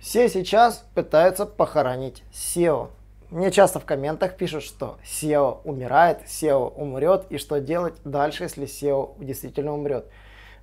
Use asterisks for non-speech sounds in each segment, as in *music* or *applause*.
Все сейчас пытаются похоронить SEO. Мне часто в комментах пишут, что SEO умирает, SEO умрет, и что делать дальше, если SEO действительно умрет.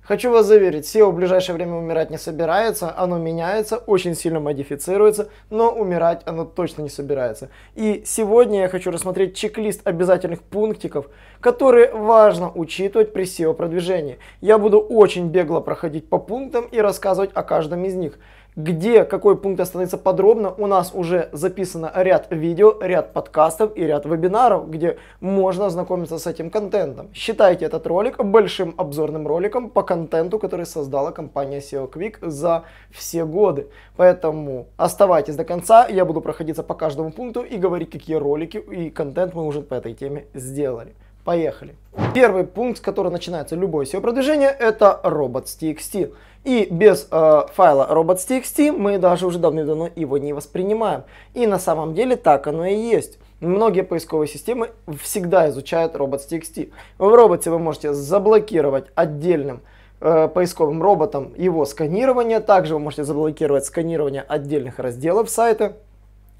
Хочу вас заверить, SEO в ближайшее время умирать не собирается, оно меняется, очень сильно модифицируется, но умирать оно точно не собирается. И сегодня я хочу рассмотреть чек-лист обязательных пунктиков, которые важно учитывать при SEO-продвижении. Я буду очень бегло проходить по пунктам и рассказывать о каждом из них где какой пункт останется подробно. У нас уже записано ряд видео, ряд подкастов и ряд вебинаров, где можно ознакомиться с этим контентом. Считайте этот ролик большим обзорным роликом по контенту, который создала компания SEO Quick за все годы. Поэтому оставайтесь до конца, я буду проходиться по каждому пункту и говорить, какие ролики и контент мы уже по этой теме сделали. Поехали. Первый пункт, с которого начинается любое SEO продвижение, это робот TXT. И без э, файла robots.txt мы даже уже давным-давно его не воспринимаем. И на самом деле так оно и есть. Многие поисковые системы всегда изучают robots.txt. В роботе вы можете заблокировать отдельным э, поисковым роботом его сканирование. Также вы можете заблокировать сканирование отдельных разделов сайта.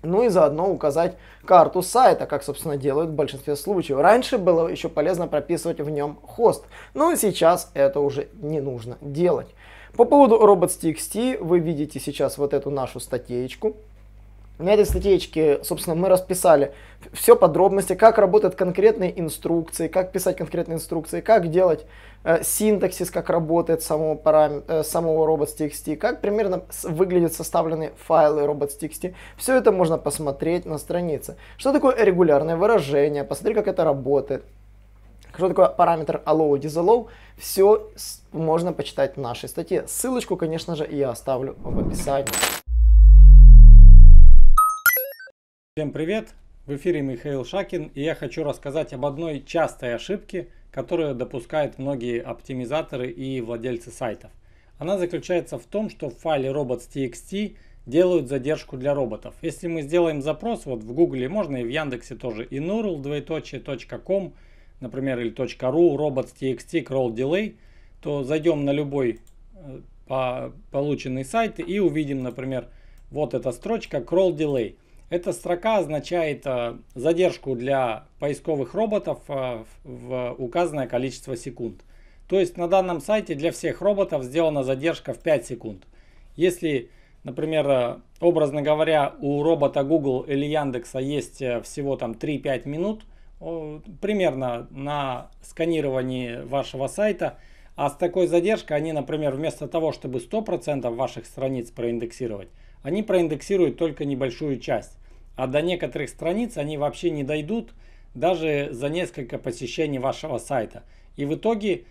Ну и заодно указать карту сайта, как, собственно, делают в большинстве случаев. Раньше было еще полезно прописывать в нем хост, но сейчас это уже не нужно делать. По поводу robots.txt вы видите сейчас вот эту нашу статейку. На этой статейке, собственно, мы расписали все подробности, как работают конкретные инструкции, как писать конкретные инструкции, как делать э, синтаксис, как работает самого, парам... э, самого robots.txt, как примерно выглядят составленные файлы robots.txt. Все это можно посмотреть на странице. Что такое регулярное выражение, посмотри, как это работает. Что такое параметр allow disallow? Все можно почитать в нашей статье. Ссылочку, конечно же, я оставлю в описании. Всем привет! В эфире Михаил Шакин, и я хочу рассказать об одной частой ошибке, которую допускают многие оптимизаторы и владельцы сайтов. Она заключается в том, что в файле robots.txt делают задержку для роботов. Если мы сделаем запрос, вот в Гугле можно и в Яндексе тоже, inurl двоеточие.com, например, или .ru, robots.txt, crawl delay, то зайдем на любой э, полученный сайт и увидим, например, вот эта строчка crawl delay. Эта строка означает э, задержку для поисковых роботов э, в указанное количество секунд. То есть на данном сайте для всех роботов сделана задержка в 5 секунд. Если, например, образно говоря, у робота Google или Яндекса есть всего там 3-5 минут – примерно на сканировании вашего сайта. А с такой задержкой они, например, вместо того, чтобы 100% ваших страниц проиндексировать, они проиндексируют только небольшую часть. А до некоторых страниц они вообще не дойдут даже за несколько посещений вашего сайта. И в итоге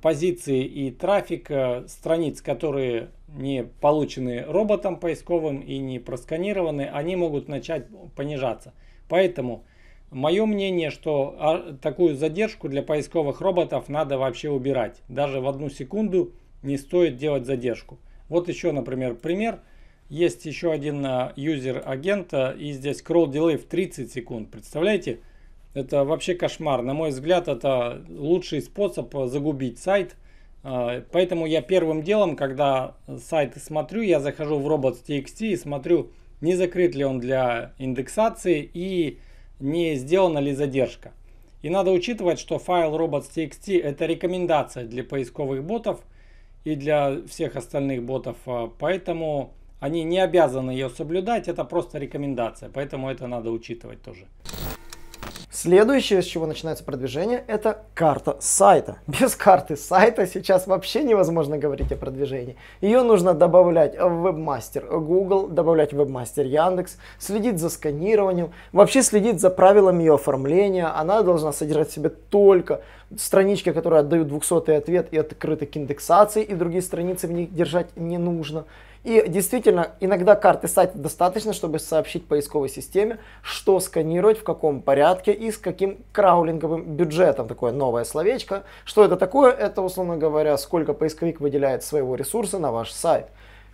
позиции и трафик э, страниц, которые не получены роботом поисковым и не просканированы, они могут начать понижаться. Поэтому Мое мнение, что а, такую задержку для поисковых роботов надо вообще убирать. Даже в одну секунду не стоит делать задержку. Вот еще, например, пример. Есть еще один а, юзер агента и здесь crawl delay в 30 секунд. Представляете? Это вообще кошмар. На мой взгляд, это лучший способ загубить сайт. А, поэтому я первым делом, когда сайт смотрю, я захожу в robots.txt и смотрю, не закрыт ли он для индексации и не сделана ли задержка. И надо учитывать, что файл robots.txt это рекомендация для поисковых ботов и для всех остальных ботов, а, поэтому они не обязаны ее соблюдать, это просто рекомендация, поэтому это надо учитывать тоже. Следующее, с чего начинается продвижение, это карта сайта. *laughs* Без карты сайта сейчас вообще невозможно говорить о продвижении. Ее нужно добавлять в вебмастер Google, добавлять в вебмастер Яндекс, следить за сканированием, вообще следить за правилами ее оформления. Она должна содержать в себе только странички, которые отдают 200 ответ и открыты к индексации, и другие страницы в них держать не нужно. И действительно, иногда карты сайта достаточно, чтобы сообщить поисковой системе, что сканировать, в каком порядке и с каким краулинговым бюджетом. Такое новое словечко. Что это такое? Это, условно говоря, сколько поисковик выделяет своего ресурса на ваш сайт.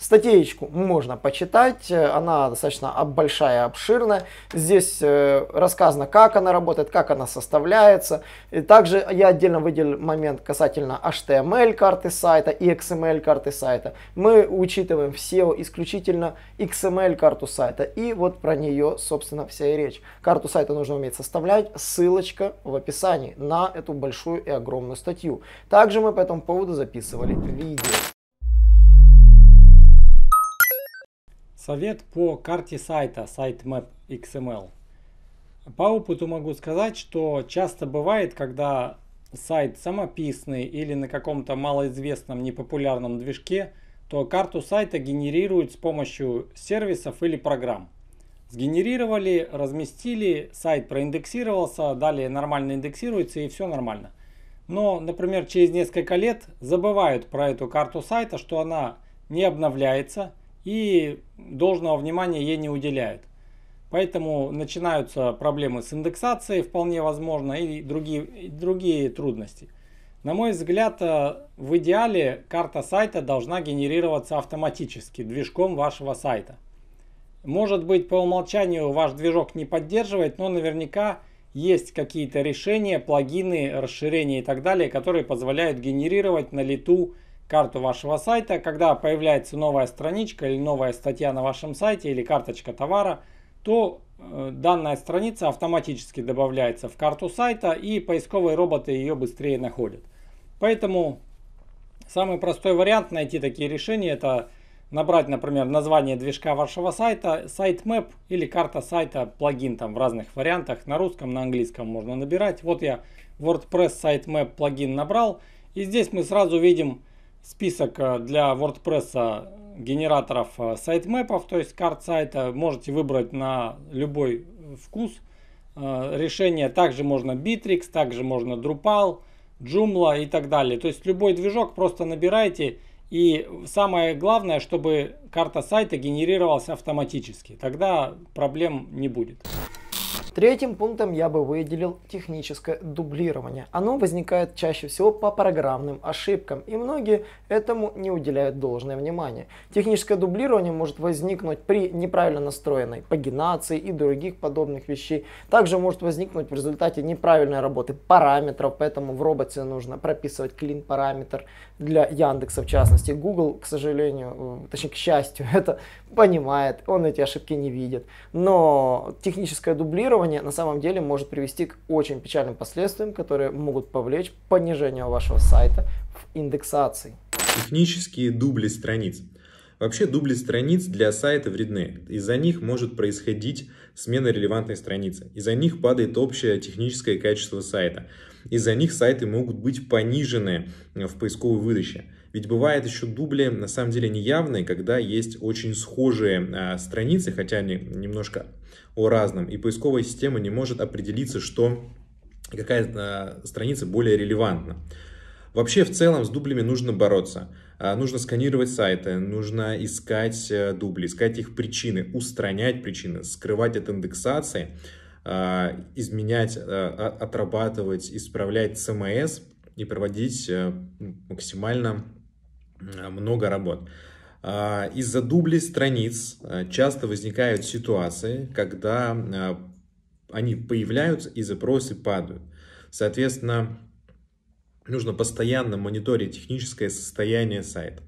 Статейку можно почитать, э, она достаточно большая, обширная. Здесь э, рассказано, как она работает, как она составляется. И также я отдельно выделил момент касательно HTML карты сайта и XML карты сайта. Мы учитываем в SEO исключительно XML карту сайта. И вот про нее, собственно, вся и речь. Карту сайта нужно уметь составлять. Ссылочка в описании на эту большую и огромную статью. Также мы по этому поводу записывали видео. Совет по карте сайта, sitemap XML. Эм по опыту могу сказать, что часто бывает, когда сайт самописный или на каком-то малоизвестном непопулярном движке, то карту сайта генерируют с помощью сервисов или программ. Сгенерировали, разместили, сайт проиндексировался, далее нормально индексируется и все нормально. Но, например, через несколько лет забывают про эту карту сайта, что она не обновляется – и должного внимания ей не уделяют. Поэтому начинаются проблемы с индексацией, вполне возможно, и другие, и другие трудности. На мой взгляд, э, в идеале карта сайта должна генерироваться автоматически движком вашего сайта. Может быть, по умолчанию ваш движок не поддерживает, но наверняка есть какие-то решения, плагины, расширения и так далее, которые позволяют генерировать на лету карту вашего сайта. Когда появляется новая страничка или новая статья на вашем сайте или карточка товара, то э, данная страница автоматически добавляется в карту сайта и поисковые роботы ее быстрее находят. Поэтому самый простой вариант найти такие решения это набрать, например, название движка вашего сайта, сайт или карта сайта, плагин там в разных вариантах, на русском, на английском можно набирать. Вот я WordPress сайт плагин набрал и здесь мы сразу видим список э, для WordPress а, генераторов э, сайтмэпов, то есть карт сайта. Можете выбрать на любой вкус э, решение. Также можно Bittrex, также можно Drupal, Joomla и так далее. То есть любой движок просто набирайте. И самое главное, чтобы карта сайта генерировалась автоматически. Тогда проблем не будет. Третьим пунктом я бы выделил техническое дублирование. Оно возникает чаще всего по программным ошибкам, и многие этому не уделяют должное внимание. Техническое дублирование может возникнуть при неправильно настроенной пагинации и других подобных вещей. Также может возникнуть в результате неправильной работы параметров, поэтому в роботе нужно прописывать клин параметр, для Яндекса в частности. Google, к сожалению, э, точнее к счастью, *laughs* это понимает, он эти ошибки не видит. Но техническое дублирование на самом деле может привести к очень печальным последствиям, которые могут повлечь понижение вашего сайта в индексации. Технические дубли страниц. Вообще дубли страниц для сайта вредны. Из-за них может происходить смена релевантной страницы. Из-за них падает общее техническое качество сайта. Из-за них сайты могут быть понижены в поисковой выдаче. Ведь бывает еще дубли, на самом деле, неявные, когда есть очень схожие а, страницы, хотя они немножко о разном, и поисковая система не может определиться, что какая а, страница более релевантна. Вообще, в целом, с дублями нужно бороться. А, нужно сканировать сайты, нужно искать э, дубли, искать их причины, устранять причины, скрывать от индексации, а, изменять, э, отрабатывать, исправлять CMS и проводить э, максимально много работ. А, из-за дублей страниц часто возникают ситуации, когда они появляются и запросы падают. Соответственно, нужно постоянно мониторить техническое состояние сайта.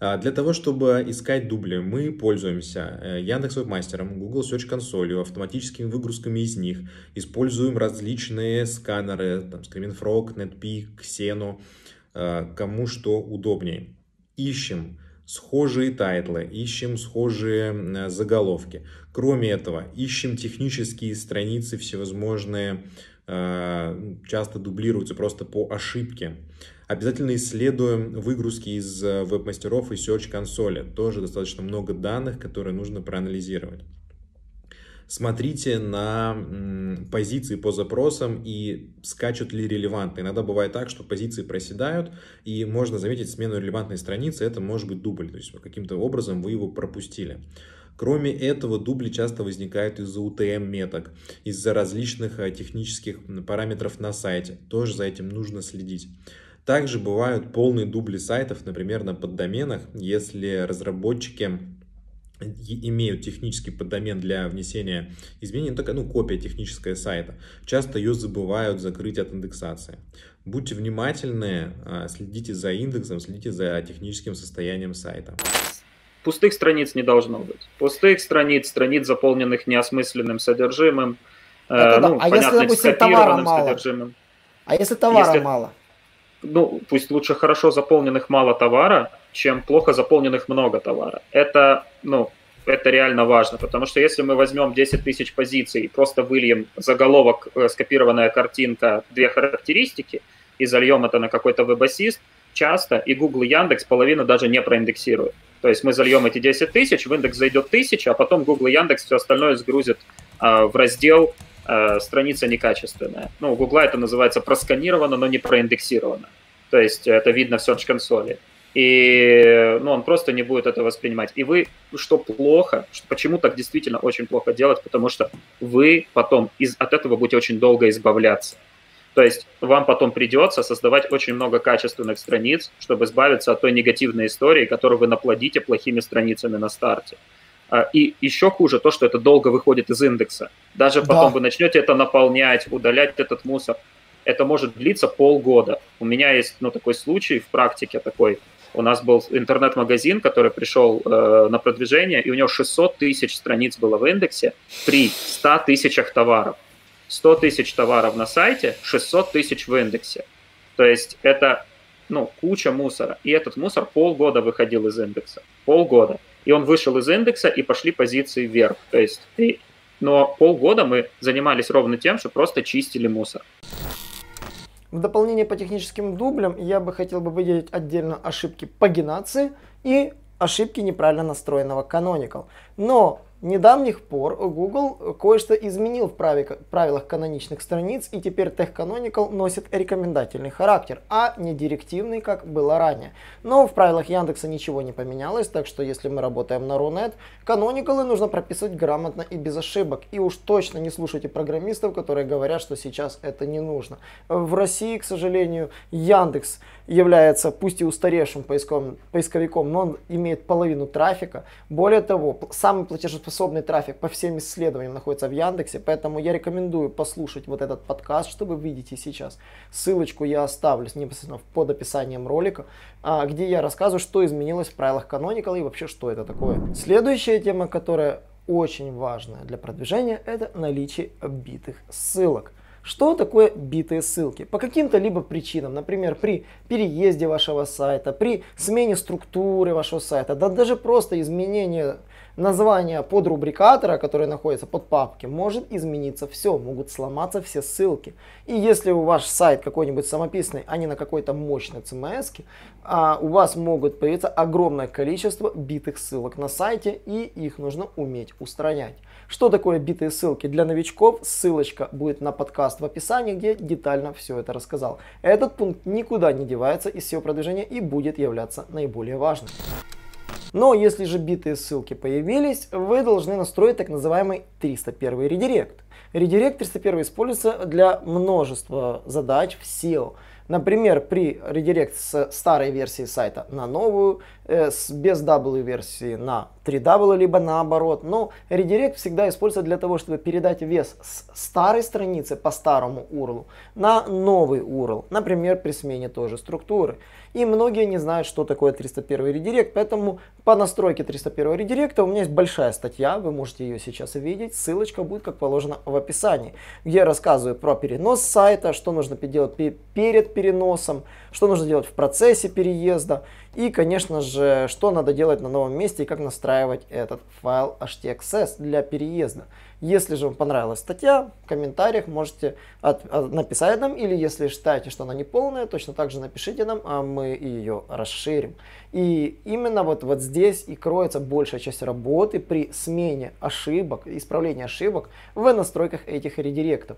А, для того, чтобы искать дубли, мы пользуемся э, Яндекс Вебмастером, Google Search Console, автоматическими выгрузками из них, используем различные сканеры, там, Screaming Frog, NetPeak, Xeno, э, кому что удобнее. Ищем схожие тайтлы, ищем схожие заголовки. Кроме этого, ищем технические страницы, всевозможные Э, часто дублируются просто по ошибке. Обязательно исследуем выгрузки из э, веб-мастеров и Search консоли. Тоже достаточно много данных, которые нужно проанализировать. Смотрите на позиции по запросам и скачут ли релевантные. Иногда бывает так, что позиции проседают, и можно заметить смену релевантной страницы. Это может быть дубль, то есть каким-то образом вы его пропустили. Кроме этого, дубли часто возникают из-за UTM-меток, из-за различных э, технических параметров на сайте. Тоже за этим нужно следить. Также бывают полные дубли сайтов, например, на поддоменах, если разработчики имеют технический поддомен для внесения изменений, ну, только ну, копия техническая сайта. Часто ее забывают закрыть от индексации. Будьте внимательны, э, следите за индексом, следите за техническим состоянием сайта. Пустых страниц не должно быть. Пустых страниц, страниц, заполненных неосмысленным содержимым, э, да. ну, а понятно, если, допустим, товара мало? содержимым. А если товара если, мало? Ну, пусть лучше хорошо заполненных мало товара, чем плохо заполненных много товара. Это, ну, это реально важно, потому что если мы возьмем 10 тысяч позиций и просто выльем заголовок, э, скопированная картинка, две характеристики, и зальем это на какой-то веб-ассист, часто и Google и Яндекс половину даже не проиндексируют. То есть мы зальем эти 10 тысяч, в индекс зайдет 1000, а потом Google и Яндекс все остальное сгрузит э, а, в раздел э, «Страница некачественная». Ну, у Google это называется просканировано, но не проиндексировано. То есть это видно в Search консоли. И ну, он просто не будет это воспринимать. И вы, что плохо, что, почему так действительно очень плохо делать, потому что вы потом из, от этого будете очень долго избавляться. То есть вам потом придется создавать очень много качественных страниц, чтобы избавиться от той негативной истории, которую вы наплодите плохими страницами на старте. А, и еще хуже то, что это долго выходит из индекса. Даже потом да. вы начнете это наполнять, удалять этот мусор. Это может длиться полгода. У меня есть ну, такой случай в практике такой. У нас был интернет-магазин, который пришел э, на продвижение, и у него 600 тысяч страниц было в индексе при 100 тысячах товаров. 100 тысяч товаров на сайте, 600 тысяч в индексе. То есть это ну, куча мусора. И этот мусор полгода выходил из индекса. Полгода. И он вышел из индекса, и пошли позиции вверх. То есть, и, но полгода мы занимались ровно тем, что просто чистили мусор. В дополнение по техническим дублям я бы хотел бы выделить отдельно ошибки пагинации и ошибки неправильно настроенного Canonical. Но недавних пор Google кое-что изменил в правилах каноничных страниц, и теперь Tech Canonical носит рекомендательный характер, а не директивный, как было ранее. Но в правилах Яндекса ничего не поменялось, так что если мы работаем на Рунет, каноникалы нужно прописывать грамотно и без ошибок. И уж точно не слушайте программистов, которые говорят, что сейчас это не нужно. В России, к сожалению, Яндекс является пусть и устаревшим поисковым, поисковиком, но он имеет половину трафика. Более того, самый платежеспособный трафик по всем исследованиям находится в Яндексе, поэтому я рекомендую послушать вот этот подкаст, чтобы вы видите сейчас. Ссылочку я оставлю непосредственно под описанием ролика, а, где я рассказываю, что изменилось в правилах Canonical и вообще, что это такое. Следующая тема, которая очень важная для продвижения, это наличие битых ссылок. Что такое битые ссылки? По каким-то либо причинам, например, при переезде вашего сайта, при смене структуры вашего сайта, да даже просто изменение названия под рубрикатора, который находится под папки, может измениться все, могут сломаться все ссылки. И если у ваш сайт какой-нибудь самописный, а не на какой-то мощной CMS, а у вас могут появиться огромное количество битых ссылок на сайте, и их нужно уметь устранять. Что такое битые ссылки? Для новичков ссылочка будет на подкаст в описании, где детально все это рассказал. Этот пункт никуда не девается из SEO продвижения и будет являться наиболее важным. Но если же битые ссылки появились, вы должны настроить так называемый 301 редирект. Редирект 301 используется для множества задач в SEO. Например, при редирект с старой версии сайта на новую, Э, с, без W версии на 3W, либо наоборот. Но редирект всегда используется для того, чтобы передать вес с старой страницы по старому URL на новый URL, например, при смене тоже структуры. И многие не знают, что такое 301 редирект, поэтому по настройке 301 редиректа у меня есть большая статья, вы можете ее сейчас увидеть. ссылочка будет, как положено, в описании, где я рассказываю про перенос сайта, что нужно делать перед переносом, что нужно делать в процессе переезда и, конечно же, что надо делать на новом месте и как настраивать этот файл htaccess для переезда. Если же вам понравилась статья, в комментариях можете от, от, а, написать нам, или если считаете, что она не полная, точно так же напишите нам, а мы ее расширим. И именно вот, вот здесь и кроется большая часть работы при смене ошибок, исправлении ошибок в настройках этих редиректов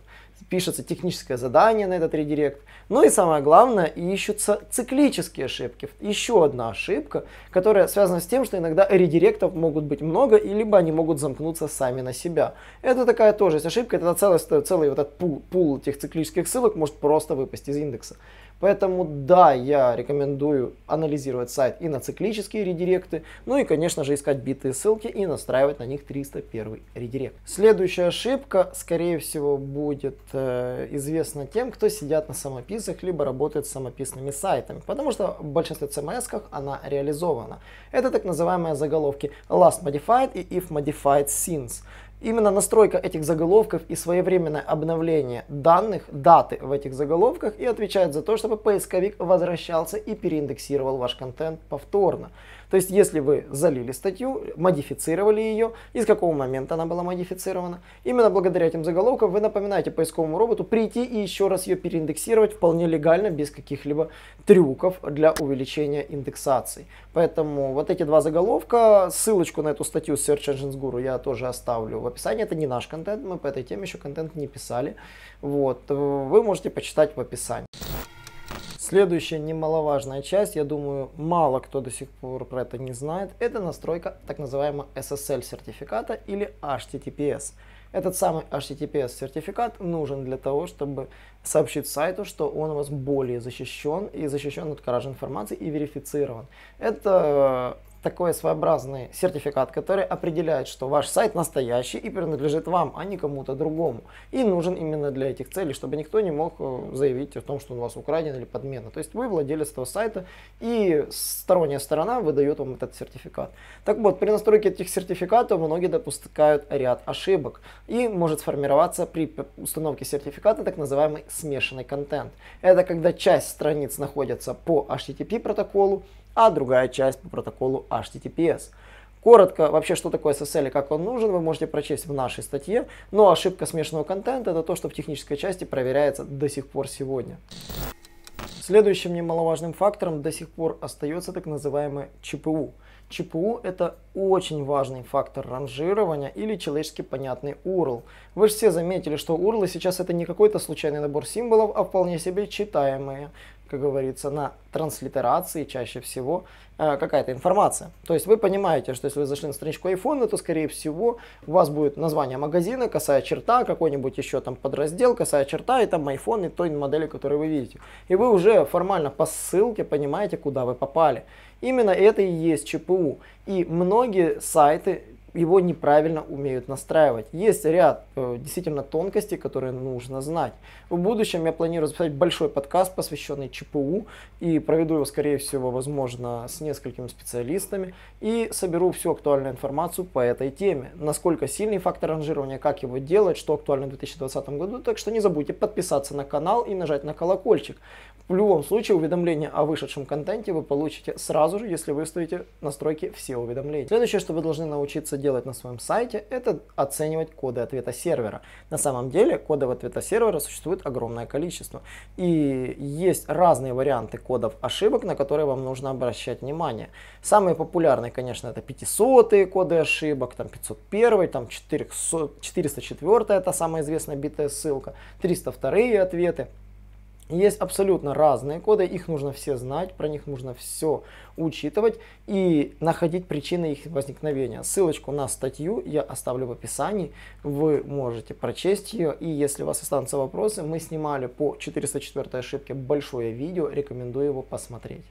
пишется техническое задание на этот редирект. Ну и самое главное, ищутся циклические ошибки. Еще одна ошибка, которая связана с тем, что иногда редиректов могут быть много, и либо они могут замкнуться сами на себя. Это такая тоже ошибка, это целый, целый вот этот пул, пул этих циклических ссылок может просто выпасть из индекса. Поэтому да, я рекомендую анализировать сайт и на циклические редиректы, ну и конечно же искать битые ссылки и настраивать на них 301 редирект. Следующая ошибка, скорее всего, будет э, известна тем, кто сидят на самописах, либо работает с самописными сайтами, потому что в большинстве CMS она реализована. Это так называемые заголовки last modified и if modified since. Именно настройка этих заголовков и своевременное обновление данных, даты в этих заголовках и отвечает за то, чтобы поисковик возвращался и переиндексировал ваш контент повторно. То есть, если вы залили статью, модифицировали ее, из какого момента она была модифицирована, именно благодаря этим заголовкам вы напоминаете поисковому роботу прийти и еще раз ее переиндексировать вполне легально, без каких-либо трюков для увеличения индексации. Поэтому вот эти два заголовка, ссылочку на эту статью Search Engines Guru я тоже оставлю в описании. Это не наш контент, мы по этой теме еще контент не писали. Вот, вы можете почитать в описании. Следующая немаловажная часть, я думаю, мало кто до сих пор про это не знает, это настройка так называемого SSL сертификата или HTTPS. Этот самый HTTPS сертификат нужен для того, чтобы сообщить сайту, что он у вас более защищен и защищен от кражи информации и верифицирован. Это такой своеобразный сертификат, который определяет, что ваш сайт настоящий и принадлежит вам, а не кому-то другому. И нужен именно для этих целей, чтобы никто не мог э, заявить о том, что он у вас украден или подмена. То есть вы владелец этого сайта и сторонняя сторона выдает вам этот сертификат. Так вот, при настройке этих сертификатов многие допускают ряд ошибок и может сформироваться при установке сертификата так называемый смешанный контент. Это когда часть страниц находится по HTTP протоколу, а другая часть по протоколу HTTPS. Коротко, вообще, что такое SSL и как он нужен, вы можете прочесть в нашей статье, но ошибка смешанного контента – это то, что в технической части проверяется до сих пор сегодня. Следующим немаловажным фактором до сих пор остается так называемое ЧПУ. ЧПУ – это очень важный фактор ранжирования или человечески понятный URL. Вы же все заметили, что URL сейчас это не какой-то случайный набор символов, а вполне себе читаемые как говорится, на транслитерации чаще всего э, какая-то информация. То есть вы понимаете, что если вы зашли на страничку iPhone, то, скорее всего, у вас будет название магазина, косая черта, какой-нибудь еще там подраздел, косая черта, и там iPhone и той модели, которую вы видите. И вы уже формально по ссылке понимаете, куда вы попали. Именно это и есть ЧПУ. И многие сайты его неправильно умеют настраивать. Есть ряд э, действительно тонкостей, которые нужно знать. В будущем я планирую записать большой подкаст, посвященный ЧПУ, и проведу его, скорее всего, возможно, с несколькими специалистами, и соберу всю актуальную информацию по этой теме. Насколько сильный фактор ранжирования, как его делать, что актуально в 2020 году. Так что не забудьте подписаться на канал и нажать на колокольчик. В любом случае, уведомления о вышедшем контенте вы получите сразу же, если выставите настройки все уведомления. Следующее, что вы должны научиться делать на своем сайте, это оценивать коды ответа сервера. На самом деле кодов ответа сервера существует огромное количество. И есть разные варианты кодов ошибок, на которые вам нужно обращать внимание. Самые популярные, конечно, это 500 коды ошибок, там 501, там 400, 404, это самая известная битая ссылка, 302 ответы. Есть абсолютно разные коды, их нужно все знать, про них нужно все учитывать и находить причины их возникновения. Ссылочку на статью я оставлю в описании, вы можете прочесть ее, и если у вас останутся вопросы, мы снимали по 404 ошибке большое видео, рекомендую его посмотреть.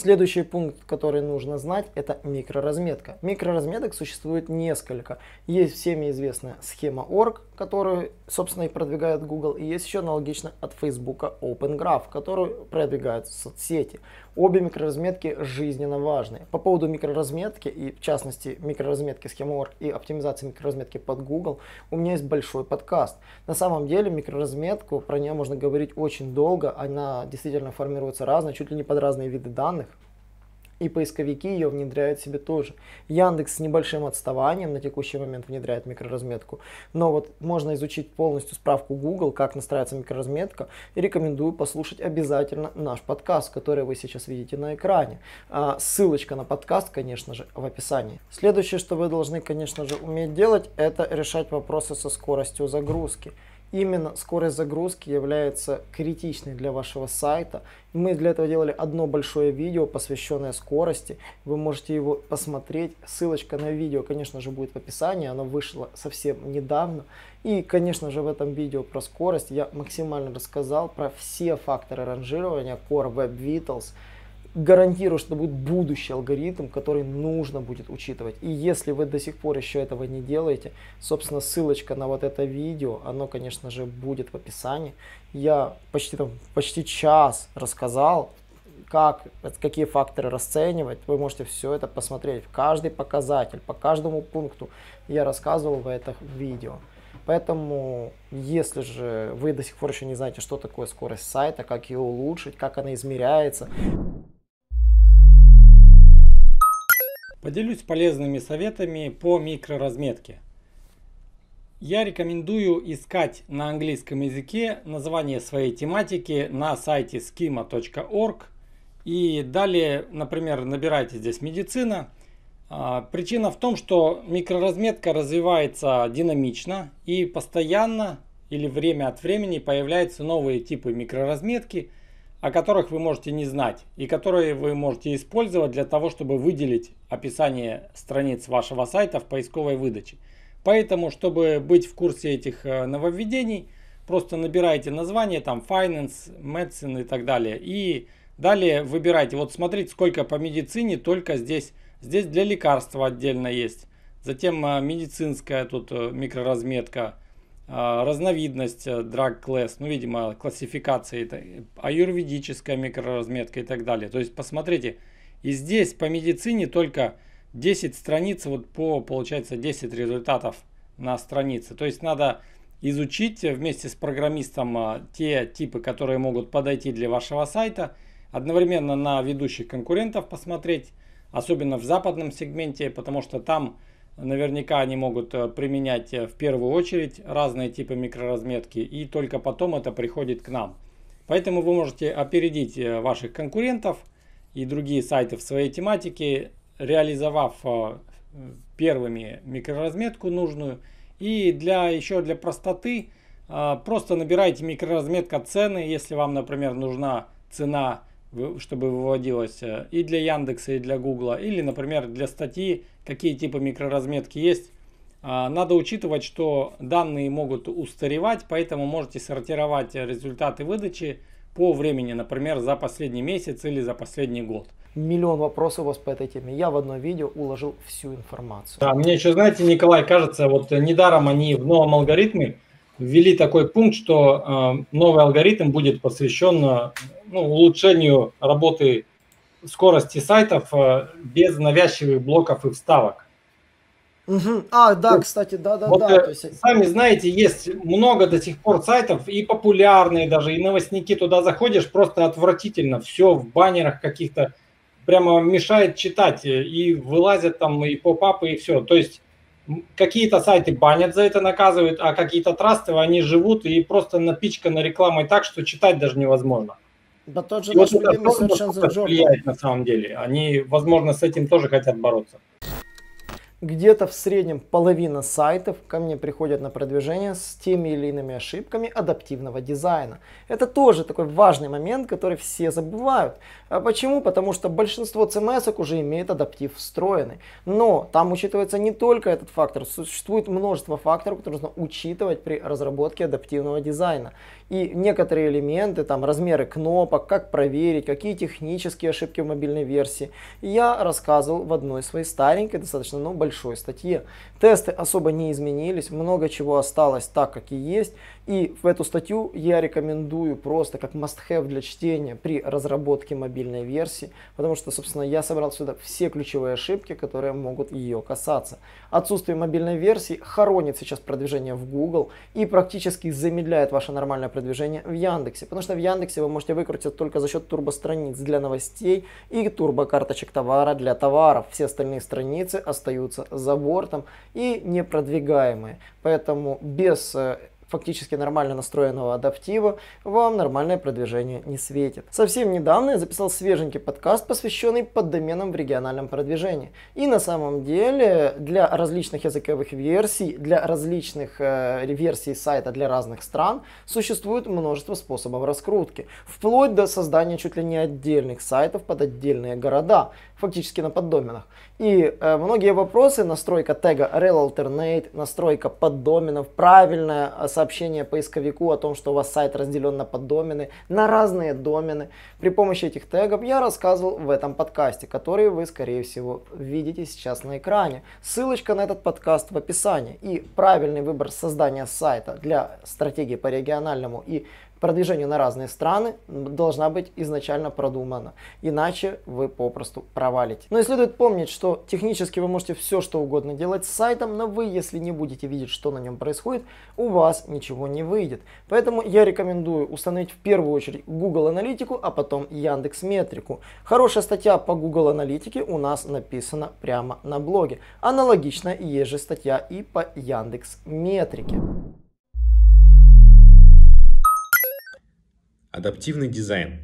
Следующий пункт, который нужно знать, это микроразметка. Микроразметок существует несколько. Есть всеми известная схема Org, которую, собственно, и продвигает Google, и есть еще аналогично от Facebook Open Graph, которую продвигают соцсети. Обе микроразметки жизненно важны. По поводу микроразметки, и в частности микроразметки схеморг и оптимизации микроразметки под Google, у меня есть большой подкаст. На самом деле микроразметку, про нее можно говорить очень долго, она действительно формируется разно, чуть ли не под разные виды данных. И поисковики ее внедряют себе тоже. Яндекс с небольшим отставанием на текущий момент внедряет микроразметку. Но вот можно изучить полностью справку Google, как настраивается микроразметка. И рекомендую послушать обязательно наш подкаст, который вы сейчас видите на экране. А, ссылочка на подкаст, конечно же, в описании. Следующее, что вы должны, конечно же, уметь делать, это решать вопросы со скоростью загрузки. Именно скорость загрузки является критичной для вашего сайта. мы для этого делали одно большое видео, посвященное скорости. Вы можете его посмотреть. Ссылочка на видео, конечно же, будет в описании. Оно вышло совсем недавно. И, конечно же, в этом видео про скорость я максимально рассказал про все факторы ранжирования Core Web Vitals – гарантирую, что будет будущий алгоритм, который нужно будет учитывать. И если вы до сих пор еще этого не делаете, собственно, ссылочка на вот это видео, оно, конечно же, будет в описании. Я почти, там, почти час рассказал, как, какие факторы расценивать, вы можете все это посмотреть. Каждый показатель, по каждому пункту я рассказывал в этом видео. Поэтому, если же вы до сих пор еще не знаете, что такое скорость сайта, как ее улучшить, как она измеряется, Поделюсь полезными советами по микроразметке. Я рекомендую искать на английском языке название своей тематики на сайте schema.org и далее, например, набирайте здесь медицина. А, причина в том, что микроразметка развивается динамично и постоянно или время от времени появляются новые типы микроразметки – о которых вы можете не знать и которые вы можете использовать для того, чтобы выделить описание страниц вашего сайта в поисковой выдаче. Поэтому, чтобы быть в курсе этих э, нововведений, просто набираете название, там Finance, Medicine и так далее. И далее выбирайте, вот смотрите, сколько по медицине только здесь. Здесь для лекарства отдельно есть. Затем э, медицинская тут э, микроразметка а, разновидность э, drug class, ну, видимо, классификация, это аюрведическая микроразметка и так далее. То есть, посмотрите, и здесь по медицине только 10 страниц, вот по, получается, 10 результатов на странице. То есть, надо изучить вместе с программистом а, те типы, которые могут подойти для вашего сайта, одновременно на ведущих конкурентов посмотреть, особенно в западном сегменте, потому что там Наверняка они могут э, применять э, в первую очередь разные типы микроразметки, и только потом это приходит к нам. Поэтому вы можете опередить э, ваших конкурентов и другие сайты в своей тематике, реализовав первыми микроразметку нужную. И для еще для простоты просто набирайте микроразметка цены, если вам, например, нужна цена чтобы выводилось э, и для Яндекса, и для Гугла, или, например, для статьи, какие типы микроразметки есть. А, надо учитывать, что данные могут устаревать, поэтому можете сортировать результаты выдачи по времени, например, за последний месяц или за последний год. Миллион вопросов у вас по этой теме. Я в одно видео уложил всю информацию. Да, мне еще, знаете, Николай, кажется, вот э, недаром они в новом алгоритме ввели такой пункт, что э, новый алгоритм будет посвящен э, ну, улучшению работы скорости сайтов э, без навязчивых блоков и вставок. Угу. А, да, вот, кстати, да, да, вот, да. Э, сами знаете, есть много до сих пор сайтов, и популярные даже, и новостники туда заходишь, просто отвратительно, все в баннерах каких-то прямо мешает читать, э, и вылазят там и поп-апы, и все. То есть какие-то сайты банят за это, наказывают, а какие-то трастовые, они живут и просто напичканы рекламой так, что читать даже невозможно. Да тот же наш вот любимый Сержанс Джордан. влияет на самом деле. Они, возможно, с этим тоже хотят бороться. Где-то в среднем половина сайтов ко мне приходят на продвижение с теми или иными ошибками адаптивного дизайна. Это тоже такой важный момент, который все забывают. А почему? Потому что большинство CMS уже имеет адаптив встроенный. Но там учитывается не только этот фактор, существует множество факторов, которые нужно учитывать при разработке адаптивного дизайна. И некоторые элементы, там размеры кнопок, как проверить, какие технические ошибки в мобильной версии, я рассказывал в одной своей старенькой, достаточно ну, большой статье. Тесты особо не изменились, много чего осталось так, как и есть. И в эту статью я рекомендую просто как must-have для чтения при разработке мобильной версии, потому что, собственно, я собрал сюда все ключевые ошибки, которые могут ее касаться. Отсутствие мобильной версии хоронит сейчас продвижение в Google и практически замедляет ваше нормальное продвижение в Яндексе, потому что в Яндексе вы можете выкрутиться только за счет турбостраниц для новостей и турбокарточек товара для товаров. Все остальные страницы остаются за бортом, и непродвигаемые. Поэтому без э, фактически нормально настроенного адаптива, вам нормальное продвижение не светит. Совсем недавно я записал свеженький подкаст, посвященный поддоменам в региональном продвижении. И на самом деле для различных языковых версий, для различных э, версий сайта для разных стран существует множество способов раскрутки, вплоть до создания чуть ли не отдельных сайтов под отдельные города фактически на поддоменах. И э, многие вопросы, настройка тега rel alternate, настройка поддоменов, правильное э, сообщение поисковику о том, что у вас сайт разделен на поддомены, на разные домены. При помощи этих тегов я рассказывал в этом подкасте, который вы, скорее всего, видите сейчас на экране. Ссылочка на этот подкаст в описании. И правильный выбор создания сайта для стратегии по региональному и продвижению на разные страны должна быть изначально продумана, иначе вы попросту провалите. Но и следует помнить, что технически вы можете все что угодно делать с сайтом, но вы, если не будете видеть, что на нем происходит, у вас ничего не выйдет. Поэтому я рекомендую установить в первую очередь Google Аналитику, а потом Яндекс Метрику. Хорошая статья по Google Аналитике у нас написана прямо на блоге. Аналогично есть же статья и по Яндекс Метрике. Адаптивный дизайн.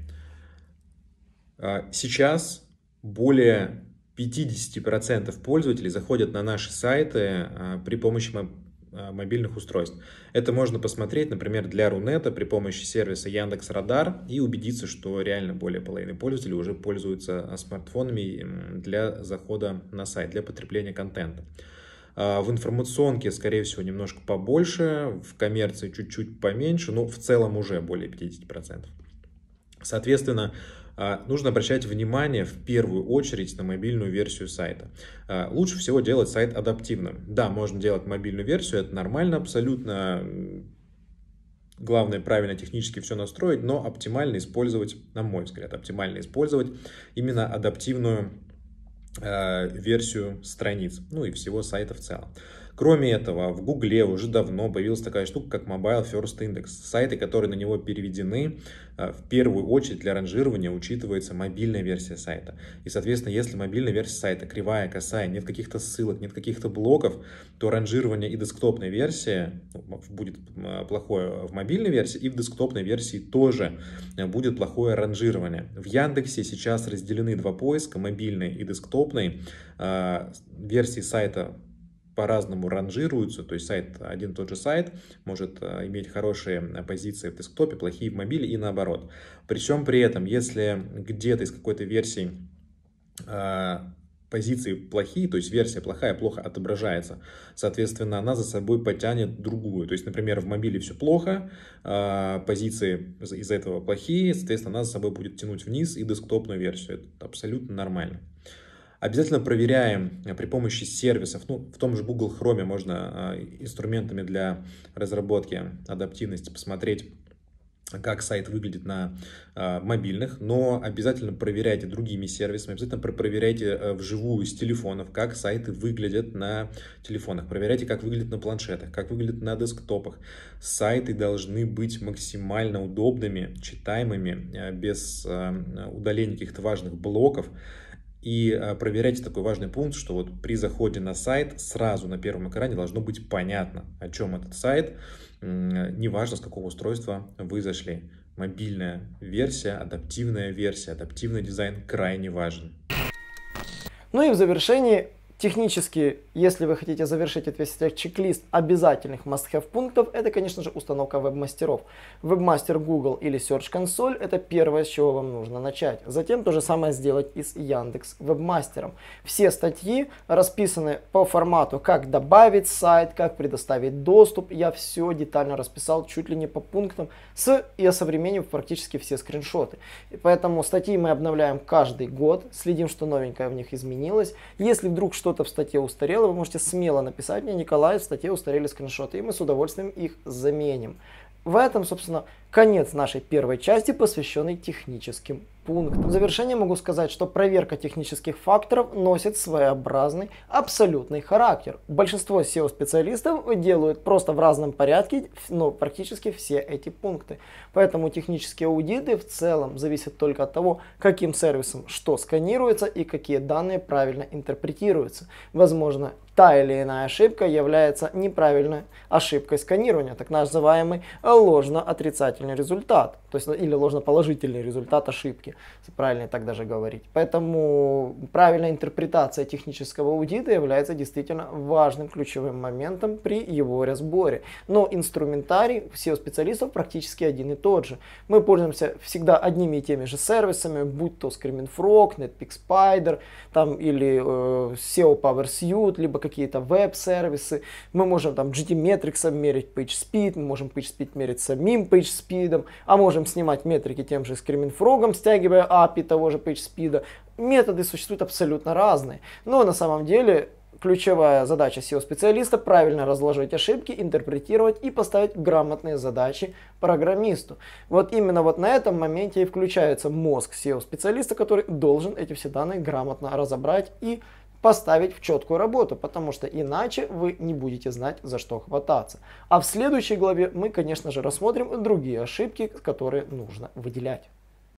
А сейчас более 50% пользователей заходят на наши сайты а, при помощи а, мобильных устройств. Это можно посмотреть, например, для Рунета при помощи сервиса Яндекс Радар и убедиться, что реально более половины пользователей уже пользуются смартфонами для захода на сайт, для потребления контента. А, в информационке, скорее всего, немножко побольше, в коммерции чуть-чуть поменьше, но в целом уже более 50%. Соответственно, а, нужно обращать внимание в первую очередь на мобильную версию сайта. А, лучше всего делать сайт адаптивным. Да, можно делать мобильную версию, это нормально абсолютно. Главное правильно технически все настроить, но оптимально использовать, на мой взгляд, оптимально использовать именно адаптивную Э, версию страниц, ну и всего сайта в целом. Кроме этого, в Гугле уже давно появилась такая штука, как Mobile First Index. Сайты, которые на него переведены, э, в первую очередь для ранжирования учитывается мобильная версия сайта. И, соответственно, если мобильная версия сайта кривая, косая, нет каких-то ссылок, нет каких-то блоков, то ранжирование и десктопной версии ну, будет э, плохое в мобильной версии, и в десктопной версии тоже э, будет плохое ранжирование. В Яндексе сейчас разделены два поиска, мобильный и десктопный. Версии сайта по-разному ранжируются, то есть сайт, один и тот же сайт может э, иметь хорошие э, позиции в десктопе, плохие в мобиле и наоборот. Причем при этом, если где-то из какой-то версии э, позиции плохие, то есть версия плохая, плохо отображается. Соответственно, она за собой потянет другую. То есть, например, в мобиле все плохо, позиции из-за этого плохие, соответственно, она за собой будет тянуть вниз и десктопную версию. Это абсолютно нормально. Обязательно проверяем э, при помощи сервисов. Ну, в том же Google Chrome можно э, инструментами для разработки адаптивности посмотреть, как сайт выглядит на э, мобильных, но обязательно проверяйте другими сервисами, обязательно проверяйте э, вживую с телефонов, как сайты выглядят на телефонах, проверяйте, как выглядит на планшетах, как выглядит на десктопах. Сайты должны быть максимально удобными, читаемыми, э, без э, удаления каких-то важных блоков, и а, проверяйте такой важный пункт, что вот при заходе на сайт сразу на первом экране должно быть понятно, о чем этот сайт, неважно с какого устройства вы зашли. Мобильная версия, адаптивная версия, адаптивный дизайн крайне важен. Ну и в завершении Технически, если вы хотите завершить ответственность чек-лист обязательных must-have пунктов, это, конечно же, установка веб-мастеров. Веб-мастер Google или Search Console – это первое, с чего вам нужно начать. Затем то же самое сделать и с Яндекс веб-мастером. Все статьи расписаны по формату, как добавить сайт, как предоставить доступ. Я все детально расписал, чуть ли не по пунктам, с и осовременив практически все скриншоты. И поэтому статьи мы обновляем каждый год, следим, что новенькое в них изменилось. Если вдруг что-то что-то в статье устарело, вы можете смело написать мне, Николай, в статье устарели скриншоты, и мы с удовольствием их заменим. В этом, собственно, конец нашей первой части, посвященной техническим пунктов. В завершение могу сказать, что проверка технических факторов носит своеобразный абсолютный характер. Большинство SEO-специалистов делают просто в разном порядке, но ну, практически все эти пункты. Поэтому технические аудиты в целом зависят только от того, каким сервисом что сканируется и какие данные правильно интерпретируются. Возможно, та или иная ошибка является неправильной ошибкой сканирования, так называемый ложно-отрицательный результат, то есть или ложно-положительный результат ошибки, правильно так даже говорить. Поэтому правильная интерпретация технического аудита является действительно важным ключевым моментом при его разборе. Но инструментарий всех специалистов практически один и тот же. Мы пользуемся всегда одними и теми же сервисами, будь то Screaming Frog, Netpeak Spider, там или э, SEO Power Suite, либо какие-то веб-сервисы, мы можем там GT-метриксом мерить PageSpeed, мы можем PageSpeed мерить самим PageSpeed, а можем снимать метрики тем же Screaming стягивая API того же PageSpeed. Методы существуют абсолютно разные, но на самом деле Ключевая задача SEO-специалиста – правильно разложить ошибки, интерпретировать и поставить грамотные задачи программисту. Вот именно вот на этом моменте и включается мозг SEO-специалиста, который должен эти все данные грамотно разобрать и поставить в четкую работу, потому что иначе вы не будете знать, за что хвататься. А в следующей главе мы, конечно же, рассмотрим другие ошибки, которые нужно выделять.